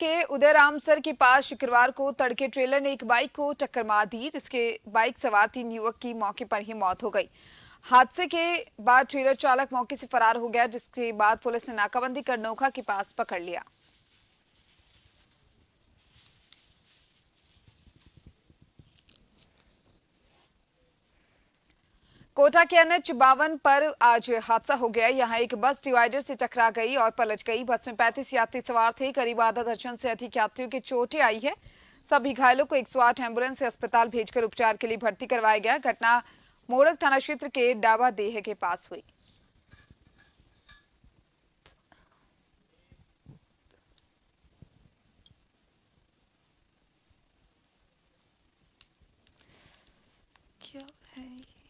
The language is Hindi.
के उदयराम सर के पास शुक्रवार को तड़के ट्रेलर ने एक बाइक को टक्कर मार दी जिसके बाइक सवार तीन युवक की मौके पर ही मौत हो गई हादसे के बाद ट्रेलर चालक मौके से फरार हो गया जिसके बाद पुलिस ने नाकाबंदी कर नोखा के पास पकड़ लिया कोटा के एनएच बावन पर आज हादसा हो गया यहाँ एक बस डिवाइडर से टकरा गई और पलट गई बस में 35 यात्री सवार थे करीब आधा दर्जन से अधिक यात्रियों की चोटें आई है सभी घायलों को एक सौ आठ एम्बुलेंस से अस्पताल भेजकर उपचार के लिए भर्ती करवाया गया घटना मोरक थाना क्षेत्र के डाबा देह के पास हुई क्या है